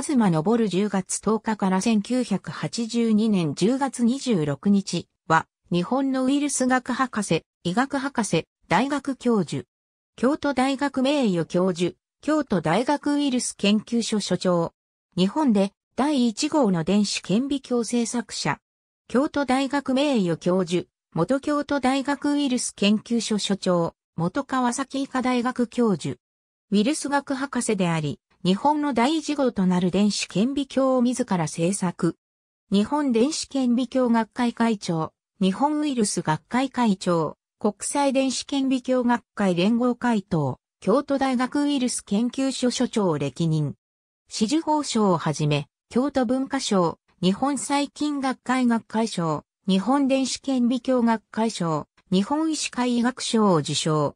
東昇10月10日から1982年10月26日は、日本のウイルス学博士、医学博士、大学教授、京都大学名誉教授、京都大学ウイルス研究所所長、日本で第1号の電子顕微鏡製作者、京都大学名誉教授、元京都大学ウイルス研究所所長、元川崎医科大学教授、ウイルス学博士であり、日本の第一号となる電子顕微鏡を自ら制作。日本電子顕微鏡学会会長、日本ウイルス学会会長、国際電子顕微鏡学会連合会頭、京都大学ウイルス研究所所長を歴任。紫綬褒章をはじめ、京都文化賞、日本細菌学会学会賞、日本電子顕微鏡学会賞、日本医師会医学賞を受賞。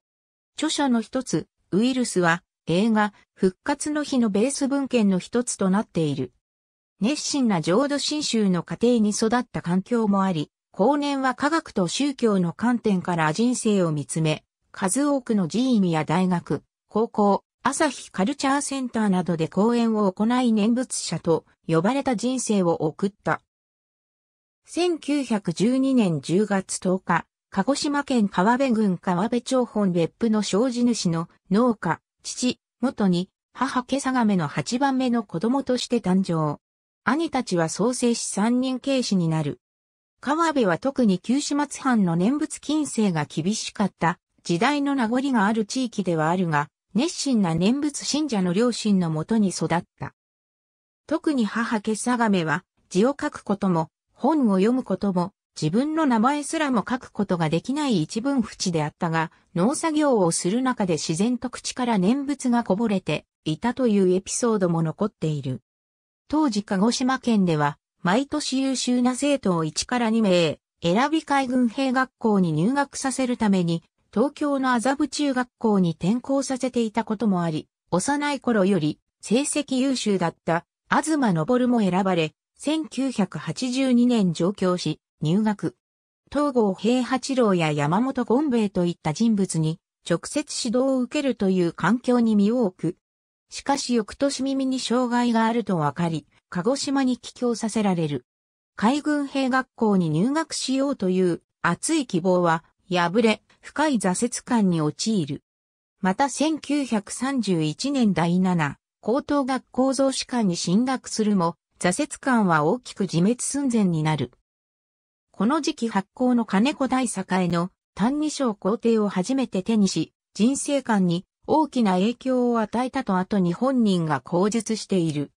著書の一つ、ウイルスは映画、復活の日のベース文献の一つとなっている。熱心な浄土真宗の家庭に育った環境もあり、後年は科学と宗教の観点から人生を見つめ、数多くの寺院や大学、高校、朝日カルチャーセンターなどで講演を行い念仏者と呼ばれた人生を送った。1912年10月10日、鹿児島県川辺郡川辺町本別府の障子主の農家、父、元に、母けさがめの8番目の子供として誕生。兄たちは創生し3人軽視になる。川辺は特に旧始末藩の念仏禁制が厳しかった時代の名残がある地域ではあるが、熱心な念仏信者の両親のもとに育った。特に母けさがめは字を書くことも、本を読むことも、自分の名前すらも書くことができない一文淵であったが、農作業をする中で自然と口から念仏がこぼれていたというエピソードも残っている。当時鹿児島県では、毎年優秀な生徒を1から2名、選び海軍兵学校に入学させるために、東京の麻布中学校に転校させていたこともあり、幼い頃より成績優秀だった東昇も選ばれ、1982年上京し、入学。東郷平八郎や山本権兵衛といった人物に直接指導を受けるという環境に身を置く。しかし翌年耳に障害があると分かり、鹿児島に帰郷させられる。海軍兵学校に入学しようという熱い希望は破れ、深い挫折感に陥る。また1931年第7、高等学校増士官に進学するも、挫折感は大きく自滅寸前になる。この時期発行の金子大栄の単二章皇帝を初めて手にし、人生観に大きな影響を与えたと後に本人が口述している。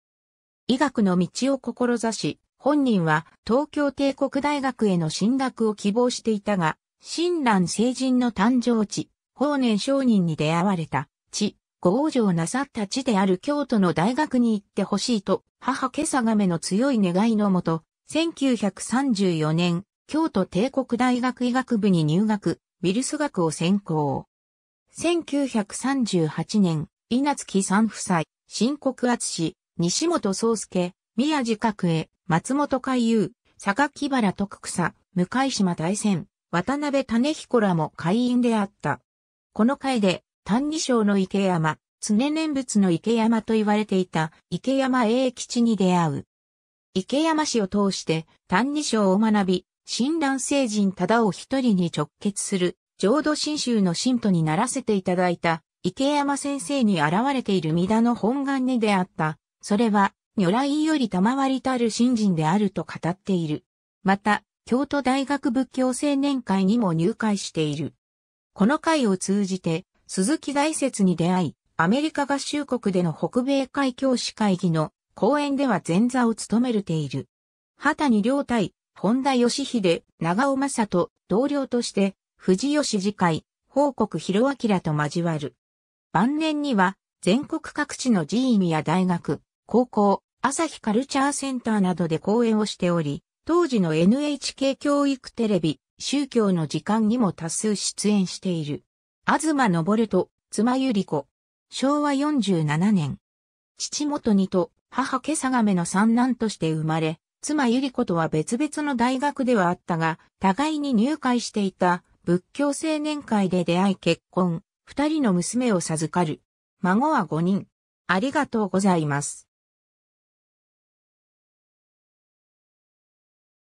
医学の道を志し、本人は東京帝国大学への進学を希望していたが、親鸞聖人の誕生地、法然上人に出会われた、地、ご往生なさった地である京都の大学に行ってほしいと、母今朝亀の強い願いのもと、1934年、京都帝国大学医学部に入学、ウイルス学を専攻。1938年、稲月三夫妻、新国厚氏、西本宗介、宮地角栄、松本海遊、榊原徳草、向島大仙、渡辺種彦らも会員であった。この会で、丹二章の池山、常念仏の池山と言われていた池山栄吉に出会う。池山氏を通して、単二章を学び、親鸞聖人忠を一人に直結する、浄土真宗の信徒にならせていただいた、池山先生に現れている三田の本願に出会った。それは、如来より賜りたる信心であると語っている。また、京都大学仏教青年会にも入会している。この会を通じて、鈴木大説に出会い、アメリカ合衆国での北米会教師会議の公演では前座を務めるている。畑谷良対、本田義秀、長尾正人、同僚として、藤吉次会、報告広明と交わる。晩年には、全国各地の寺院や大学、高校、朝日カルチャーセンターなどで講演をしており、当時の NHK 教育テレビ、宗教の時間にも多数出演している。東昇と妻ゆり子。昭和47年、父元にと母さがめの三男として生まれ、妻百合子とは別々の大学ではあったが、互いに入会していた仏教青年会で出会い結婚、二人の娘を授かる。孫は五人。ありがとうございます。